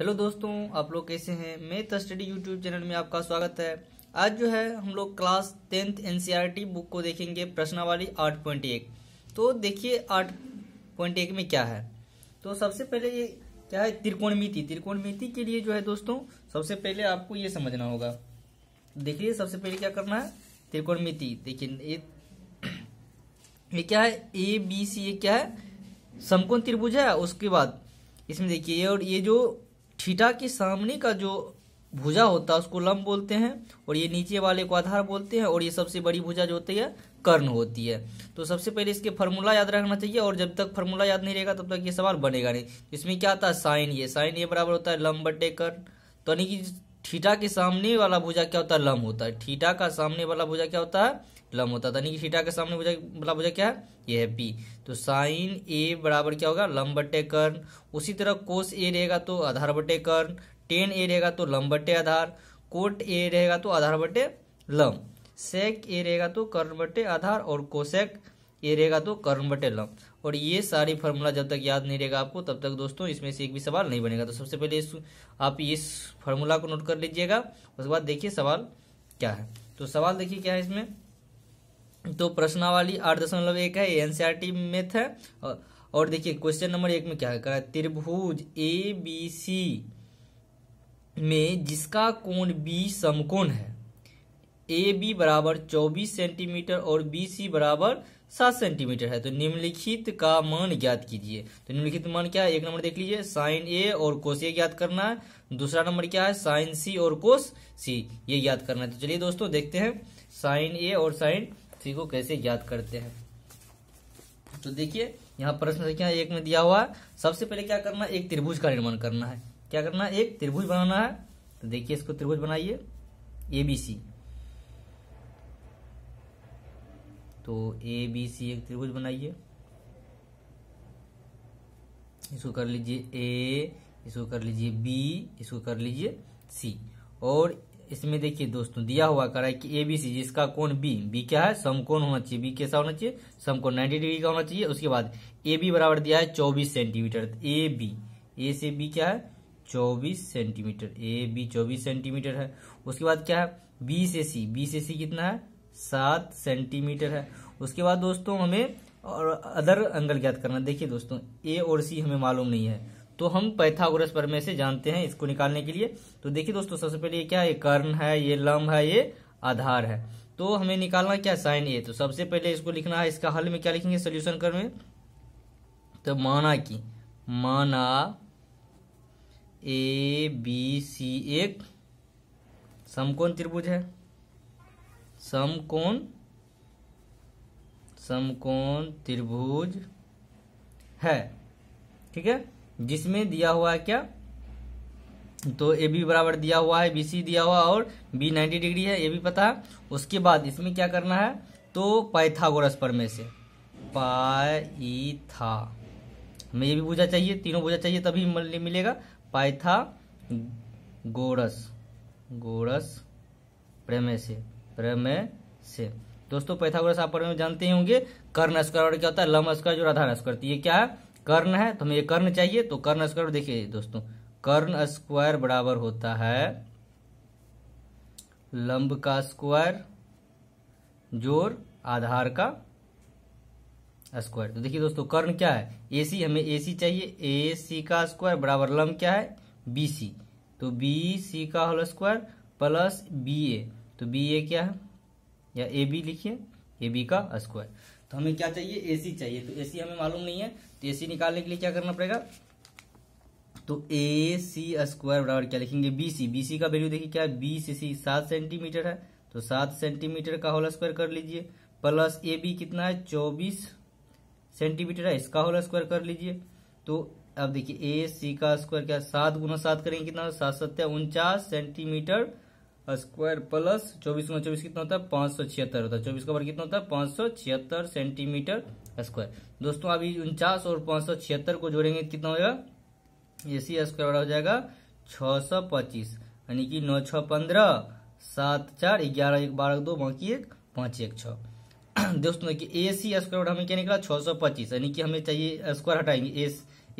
hello दोस्तों आप लोग कैसे हैं मैं द तो स्टडी यूट्यूब चैनल में आपका स्वागत है आज जो है हम लोग class tenth NCERT e book को देखेंगे प्रश्नावली आठ पॉइंट एक तो देखिए आठ पॉइंट एक में क्या है तो सबसे पहले ये क्या है त्रिकोणमिति त्रिकोणमिति के लिए जो है दोस्तों सबसे पहले आपको ये समझना होगा देखिए सबसे पहले क्या करना है त्रिकोणमिति देखिए ये क्या है ए बी सी ये क्या है समकोण त्रिभुज है उसके बाद इसमें देखिए ये और ये जो ठीठा के सामने का जो भुजा होता है उसको लंब बोलते हैं और ये नीचे वाले को आधार बोलते हैं और ये सबसे बड़ी भुजा जो होती है कर्ण होती है तो सबसे पहले इसके फार्मूला याद रखना चाहिए और जब तक फार्मूला याद नहीं रहेगा तब तक ये सवाल बनेगा नहीं इसमें क्या आता है साइन ये साइन ये बराबर होता है लंब बटे कर्ण तो यानी कि ठीठा के सामने वाला भुजा क्या होता है लंब होता है ठीठा का सामने वाला भुजा क्या होता है लम होता था यानी कि थीटा के सामने मतलब वाला क्या है ये है पी तो साइन ए बराबर क्या होगा लम बटे कर्ण उसी तरह कोस ए रहेगा तो आधार बटे कर्ण टेन ए रहेगा तो लम बटे आधार कोट ए रहेगा तो आधार बटे लम सेक ए रहेगा तो कर्ण बटे आधार और कोसेक ए रहेगा तो कर्ण बटे लम और ये सारी फार्मूला जब तक याद नहीं रहेगा आपको तब तक दोस्तों इसमें से एक भी सवाल नहीं बनेगा तो सबसे पहले इस आप इस फार्मूला को नोट कर लीजिएगा उसके बाद देखिए सवाल क्या है तो सवाल देखिए क्या है इसमें तो प्रश्नावली आठ दशमलव एक है टी में था और देखिए क्वेश्चन नंबर एक में क्या है त्रिभुज ए बी सी में जिसका कोण बी समकोण है ए बी बराबर चौबीस सेंटीमीटर और बी सी बराबर सात सेंटीमीटर है तो निम्नलिखित का मान ज्ञात कीजिए तो निम्नलिखित मान क्या है एक नंबर देख लीजिए साइन ए और कोस ए ज्ञात करना है दूसरा नंबर क्या है साइन सी और कोस सी ये ज्ञात करना है तो चलिए दोस्तों देखते हैं साइन ए और साइन थ्री को कैसे ज्ञात करते हैं तो देखिए यहाँ प्रश्न संख्या एक में दिया हुआ सबसे पहले क्या करना है एक त्रिभुज का निर्माण करना है क्या करना है एक त्रिभुज बनाना है तो देखिए इसको त्रिभुज बनाइए ए बी सी तो ए बी सी एक त्रिभुज बनाइए इसको कर लीजिए ए इसको कर लीजिए बी इसको कर लीजिए सी और इसमें देखिए दोस्तों दिया हुआ करा है कि ए बी सी जिसका कोण बी बी क्या है समकोण होना चाहिए बी कैसा होना चाहिए समकोण 90 डिग्री का होना चाहिए उसके बाद ए बी बराबर दिया है 24 सेंटीमीटर ए बी ए से बी क्या है 24 सेंटीमीटर ए बी 24 सेंटीमीटर है उसके बाद क्या है बी से सी बी से सी कितना है सात सेंटीमीटर है उसके बाद दोस्तों हमें और अदर एंगल ज्ञात करना देखिए दोस्तों ए और सी हमें मालूम नहीं है तो हम पैथागोरस प्रमेय से जानते हैं इसको निकालने के लिए तो देखिए दोस्तों सबसे पहले ये क्या ये कर्ण है ये लम्ब है ये आधार है तो हमें निकालना क्या साइन ए तो सबसे पहले इसको लिखना है इसका हल में क्या लिखेंगे सोल्यूशन कर में तो माना कि माना ए बी सी एक समकोण त्रिभुज है समकोण समकोण त्रिभुज है ठीक है जिसमें दिया हुआ है क्या तो ए बी बराबर दिया हुआ है बी सी दिया हुआ और बी नाइन्टी डिग्री है ये भी पता है उसके बाद इसमें क्या करना है तो पाइथागोरस प्रमेय से पाई था हमें ये भी पूछा चाहिए तीनों पूजा चाहिए तभी मिलेगा पाइथा गोरस गोरस प्रमेय से प्रमेय से दोस्तों पैथागोरस आप प्रमेय जानते ही होंगे कर्ण स्क्वायर क्या होता है लम स्क्वायर जो राधा स्क्वायर तो ये क्या है कर्ण है तो हमें ये कर्ण चाहिए तो कर्ण स्क्वायर देखिए दोस्तों कर्ण स्क्वायर बराबर होता है लंब का स्क्वायर जोर आधार का स्क्वायर तो देखिए दोस्तों कर्ण क्या है एसी हमें एसी चाहिए ए सी का स्क्वायर बराबर लंब क्या है बीसी तो बी सी का whole square plus B A तो बी ए क्या है या ए बी लिखिए ए बी का स्क्वायर तो हमें क्या चाहिए एसी चाहिए तो एसी हमें मालूम नहीं है तो एसी निकालने के लिए क्या करना पड़ेगा तो ए सी स्क्वायर बराबर क्या लिखेंगे बी सी बी सी का वैल्यू देखिए क्या बी सी सी सात सेंटीमीटर है तो सात सेंटीमीटर का होल स्क्वायर कर लीजिए प्लस ए बी कितना है चौबीस सेंटीमीटर है इसका होल स्क्वायर कर लीजिए तो अब देखिए ए सी का स्क्वायर क्या सात गुना सात करेंगे कितना सात सत्या उनचास सेंटीमीटर स्क्वायर प्लस चौबीस में चौबीस कितना होता है पांच सौ छिहत्तर होता है चौबीस का वर्ग कितना होता है पांच सौ छिहत्तर सेंटीमीटर स्क्वायर दोस्तों अभी उनचास और पांच सौ छिहत्तर को जोड़ेंगे कितना होगा एसी स्क्वायर बड़ा हो जाएगा छह सौ पच्चीस यानी कि नौ छः पंद्रह सात चार ग्यारह एक बारह दो बाकी एक पांच एक छः दोस्तों ए सी स्क्वायर हमें क्या निकला छह सौ पच्चीस यानी कि हमें चाहिए स्क्वायर हटाएंगे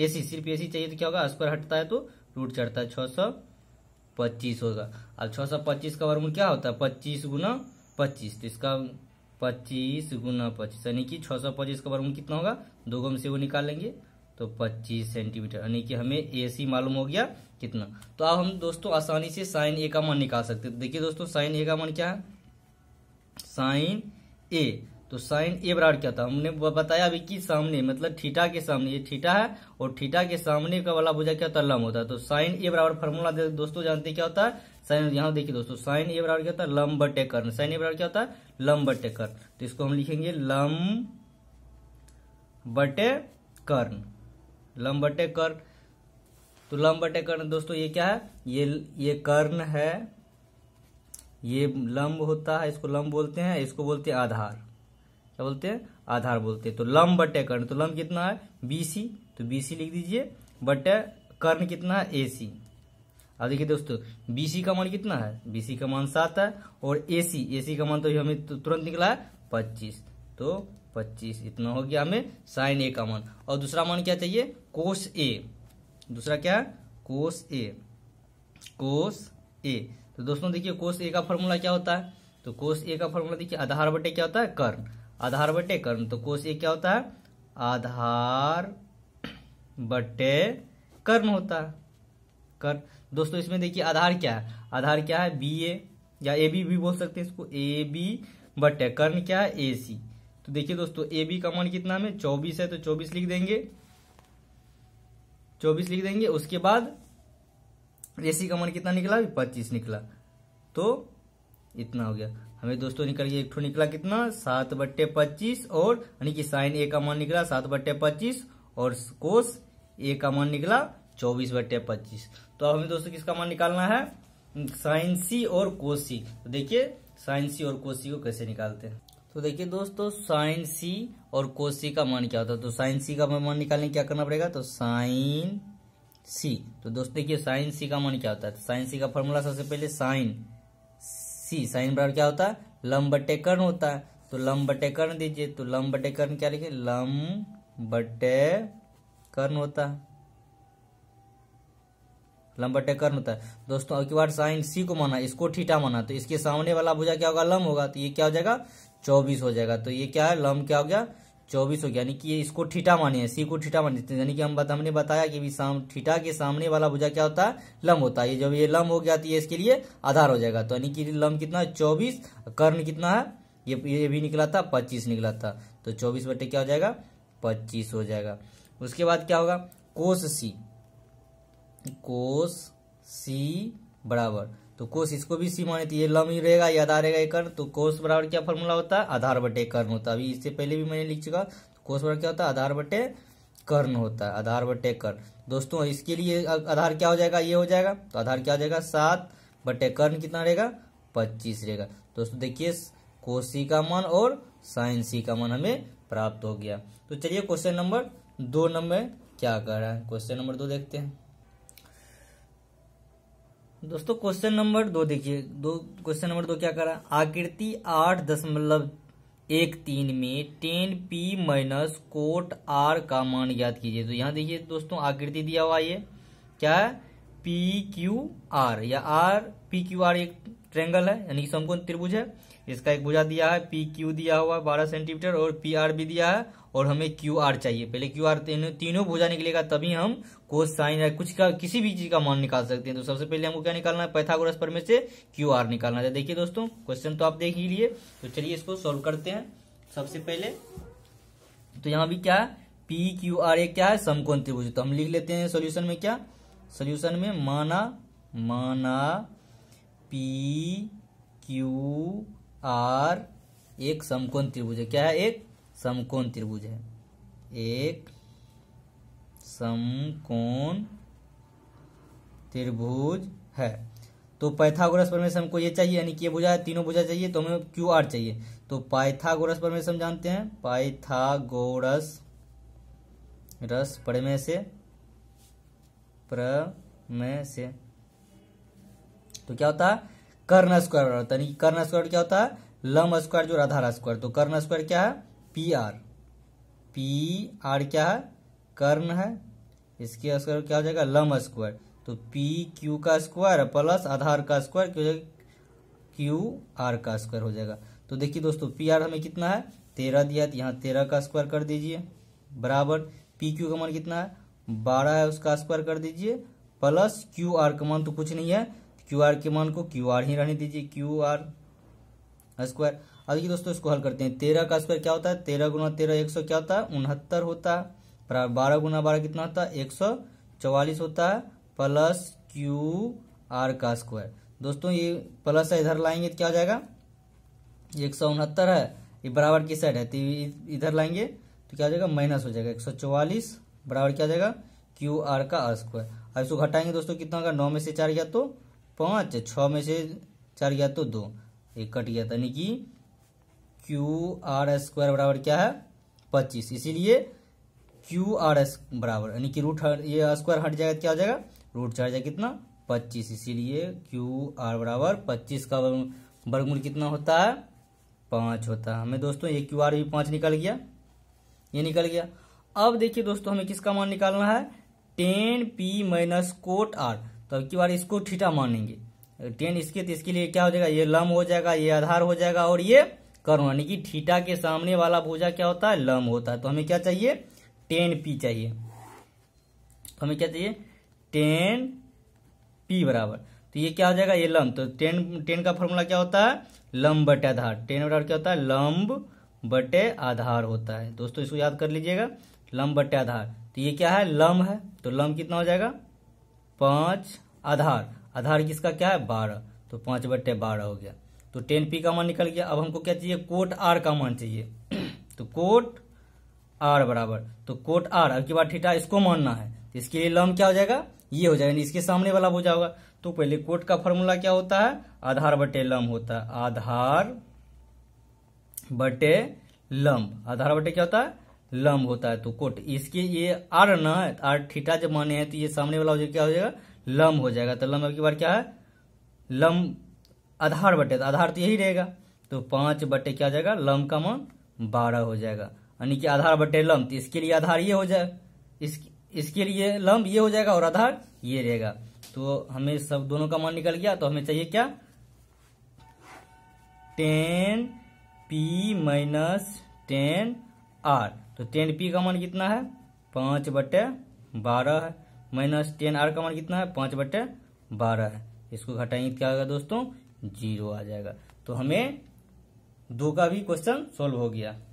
ए सी सिर्फ ए सी चाहिए तो क्या होगा स्क्वायर हटता है तो रूट चढ़ता है छह सौ पच्चीस होगा अब छः सौ पच्चीस का वर्गमूल क्या होता है पच्चीस गुना पच्चीस तो इसका पच्चीस गुना पच्चीस यानी कि छः सौ पच्चीस का वर्गमूल कितना होगा दो गम से वो निकाल लेंगे तो पच्चीस सेंटीमीटर यानी कि हमें ए सी मालूम हो गया कितना तो अब हम दोस्तों आसानी से साइन ए का मान निकाल सकते देखिए दोस्तों साइन ए का मान क्या है साइन ए तो साइन ए बराबर क्या था हमने बताया अभी कि सामने मतलब थीटा के सामने ये थीटा है और थीटा के सामने का वाला भुजा क्या होता है लम होता है तो साइन ए बराबर फॉर्मूला दोस्तों जानते क्या होता है साइन यहाँ देखिए दोस्तों साइन ए बराबर क्या होता है लम बटे कर्ण साइन ए बराबर क्या होता है लम बटे कर्ण तो इसको हम लिखेंगे लम बटे कर्ण लम बटे कर्ण तो लम बटे कर्ण दोस्तों ये क्या है ये ये कर्ण है ये लंब होता है इसको लंब बोलते हैं इसको बोलते हैं आधार क्या बोलते हैं आधार बोलते हैं तो लंब बटे कर्ण तो लंब कितना है बीसी तो बीसी लिख दीजिए बटे कर्ण कितना है सी अब देखिए दोस्तों बीसी का मान कितना है बीसी का मान सात है और एसी एसी का मान तो हमें तो तुरंत निकला है पच्चीस तो पच्चीस इतना हो गया हमें साइन ए का मान और दूसरा मान क्या चाहिए कोस ए दूसरा क्या है कोस ए कोस ए तो दोस्तों देखिए कोस ए का फॉर्मूला क्या होता है तो कोस ए का फॉर्मूला देखिए आधार बटे क्या होता है कर्ण आधार बटे कर्ण तो कोश ये क्या होता है आधार बटे कर्ण होता है कर दोस्तों इसमें देखिए आधार क्या है आधार क्या है बी ए या ए बी भी बोल सकते हैं इसको ए बी बटे कर्ण क्या है ए सी तो देखिए दोस्तों ए बी का मान कितना में चौबीस है तो चौबीस लिख देंगे चौबीस लिख देंगे उसके बाद ए सी का मान कितना निकला पच्चीस निकला तो इतना हो गया हमें दोस्तों निकल गया एक निकला कितना सात बट्टे पच्चीस और यानी कि साइन ए का मान निकला सात बट्टे पच्चीस और कोस ए का मान निकला चौबीस बट्टे पच्चीस तो अब हमें दोस्तों किसका मान निकालना है साइन सी और कोस सी तो देखिए साइन सी और कोस सी को कैसे निकालते हैं तो देखिए दोस्तों साइन सी और कोस सी का मान क्या होता है तो साइन सी का मान निकालने क्या करना पड़ेगा तो साइन सी तो दोस्तों देखिए साइन सी का मान क्या होता है तो साइन सी का फॉर्मूला सबसे पहले साइन सी साइन बराबर क्या होता है लम बटे कर्ण होता है तो लम बटे कर्ण दीजिए तो लम बटे कर्ण क्या लिखे लम बटे कर्ण होता है लम बटे कर्ण होता है दोस्तों अब की बार साइन सी को माना इसको ठीठा माना तो इसके सामने वाला भुजा क्या होगा लम होगा तो ये क्या हो जाएगा चौबीस हो जाएगा तो ये क्या है लम क्या हो गया चौबीस हो गया यानी कि इसको ठीठा माने सी को ठीठा माने देते हैं यानी कि हम बत, हमने बताया कि भी साम ठीठा के सामने वाला भुजा क्या होता है लम होता है ये जब ये लम हो गया तो ये इसके लिए आधार हो जाएगा तो यानी कि लम्ब कितना है चौबीस कर्ण कितना है ये ये भी निकला था पच्चीस निकला था तो चौबीस बटे क्या हो जाएगा पच्चीस हो जाएगा उसके बाद क्या होगा कोस सी कोस सी बराबर तो कोश इसको भी सी माने ये लम ही रहेगा या आधार रहेगा एक कर्ण तो कोश बराबर क्या फॉर्मूला होता है आधार बटे कर्ण होता है अभी इससे पहले भी मैंने लिख चुका तो कोश बराबर क्या होता है आधार बटे कर्ण होता है आधार बटे कर्ण दोस्तों इसके लिए आधार क्या हो जाएगा ये हो जाएगा तो आधार क्या हो जाएगा सात बटे कर्ण कितना रहेगा पच्चीस रहेगा दोस्तों देखिए कोसी का मान और साइन सी का मान हमें प्राप्त हो गया तो चलिए क्वेश्चन नंबर दो नंबर क्या कर रहा है क्वेश्चन नंबर दो देखते हैं दोस्तों क्वेश्चन नंबर दो देखिए दो क्वेश्चन नंबर दो क्या करा आकृति आठ दशमलव एक तीन में ten P minus cot R का मान याद कीजिए तो यहाँ देखिए दोस्तों आकृति दिया हुआ ये क्या है पी क्यू आर या आर पी क्यू आर एक ट्रेंगल है यानी कि समकोण त्रिभुज है इसका एक भुजा दिया है पी क्यू दिया हुआ है बारह सेंटीमीटर और पी आर भी दिया है और हमें क्यू आर चाहिए पहले क्यू आर तीनों तीनों भुजा निकलेगा तभी हम कोस साइन या कुछ का किसी भी चीज का मान निकाल सकते हैं तो सबसे पहले हमको क्या निकालना है पैथागोरस पर में से क्यू आर निकालना है तो देखिए दोस्तों क्वेश्चन तो आप देख ही लिए तो चलिए इसको सोल्व करते हैं सबसे पहले तो यहाँ भी क्या है पी क्यू आर ए क्या है समकोण त्रिभुज तो हम लिख लेते हैं सोल्यूशन में क्या सोल्यूशन में माना माना पी क्यू आर एक समकोण त्रिभुज है क्या है एक समकोण त्रिभुज है एक समकोण त्रिभुज है तो पाइथागोरस परमेश हमको ये चाहिए यानी कि ये भुजा तीनों भुजा चाहिए तो हमें क्यू आर चाहिए तो पाइथागोरस परमेश हम जानते हैं पाइथागोरस रस परमे से प्रमेय से तो क्या होता है कर्ण स्क्वायर यानी कर्ण स्क्वायर क्या होता है लम स्क्वायर जो आधार स्क्वायर तो कर्ण स्क्वायर क्या है पी आर पी आर क्या है कर्ण है इसके स्क्वायर क्या हो जाएगा लम स्क्वायर तो पी क्यू का स्क्वायर प्लस आधार का स्क्वायर क्या हो जाएगा क्यू आर का स्क्वायर हो जाएगा तो देखिए दोस्तों पी आर हमें कितना है तेरह दिया तो यहाँ तेरह का स्क्वायर कर दीजिए बराबर पी क्यू का मान कितना है बारह है उसका स्क्वायर कर दीजिए प्लस क्यू आर का मान तो कुछ नहीं है क्यू आर के मान को क्यू आर ही रहने दीजिए क्यू आर स्क्वायर अब देखिए दोस्तों इसको हल करते हैं तेरह का स्क्वायर क्या होता है तेरह गुना तेरह एक सौ क्या होता है उनहत्तर होता है बारह गुना बारह कितना होता है एक सौ चौवालीस होता है प्लस क्यू आर का स्क्वायर दोस्तों ये प्लस है इधर लाएंगे तो क्या हो जाएगा एक सौ उनहत्तर है ये बराबर की साइड है तो इधर लाएंगे तो क्या हो जाएगा माइनस हो जाएगा एक सौ चौवालीस बराबर क्या हो जाएगा क्यू आर का स्क्वायर अब इसको घटाएंगे दोस्तों कितना होगा नौ में से चार गया तो पाँच छ में से चार गया तो दो एक कट गया यानी कि क्यू आर स्क्वायर बराबर क्या है पच्चीस इसीलिए क्यू आर एस बराबर यानी कि रूट ये स्क्वायर हट जाएगा क्या हो जाएगा रूट चार जाएगा कितना पच्चीस इसीलिए क्यू आर बराबर पच्चीस का वर्गमूल कितना होता है पाँच होता है हमें दोस्तों ये क्यू आर भी पाँच निकल गया ये निकल गया अब देखिए दोस्तों हमें किसका मान निकालना है ten P minus cot R तो अब की बार इसको ठीठा मानेंगे टेन इसके तो इसके लिए क्या हो जाएगा ये लम हो जाएगा ये आधार हो जाएगा और ये कर्ण यानी कि ठीठा के सामने वाला भूजा क्या होता है लम होता है तो हमें क्या चाहिए टेन पी चाहिए तो हमें क्या चाहिए टेन पी बराबर तो ये क्या हो जाएगा ये लम्ब तो टेन टेन का फॉर्मूला क्या होता है लम्ब बटे आधार टेन बराबर क्या होता है लम्ब बटे आधार होता है दोस्तों इसको याद कर लीजिएगा लम्ब बटे आधार तो ये क्या है लम है तो लम कितना हो जाएगा पांच आधार आधार किसका क्या है बारह तो पांच बट्टे बारह हो गया तो टेन पी का मान निकल गया अब हमको क्या चाहिए कोट आर का मान चाहिए तो कोट आर बराबर तो कोट आर अब की बार ठीठा इसको मानना है तो इसके लिए लम क्या हो जाएगा ये हो जाएगा इसके सामने वाला बोझा होगा तो पहले कोट का फॉर्मूला क्या होता है आधार बटे लम होता है आधार बटे लम आधार बटे क्या होता है लंब होता है तो कोट इसके ये आर न आर थीटा जब माने हैं तो ये सामने वाला हो जाएगा क्या हो जाएगा लंब हो जाएगा तो लंब की बार क्या है लंब आधार बटे तो आधार तो यही रहेगा तो पांच बटे क्या जाएगा लंब का मान बारह हो जाएगा यानी कि आधार बटे लंब तो इसके लिए आधार ये हो जाए इस, इसके लिए लंब ये हो जाएगा और आधार ये रहेगा तो हमें सब दोनों का मान निकल गया तो हमें चाहिए क्या ten P minus ten R तो टेन पी का मान कितना है पाँच बटे बारह है माइनस टेन आर का मान कितना है पाँच बटे बारह है इसको घटाएंगे क्या होगा दोस्तों जीरो आ जाएगा तो हमें दो का भी क्वेश्चन सोल्व हो गया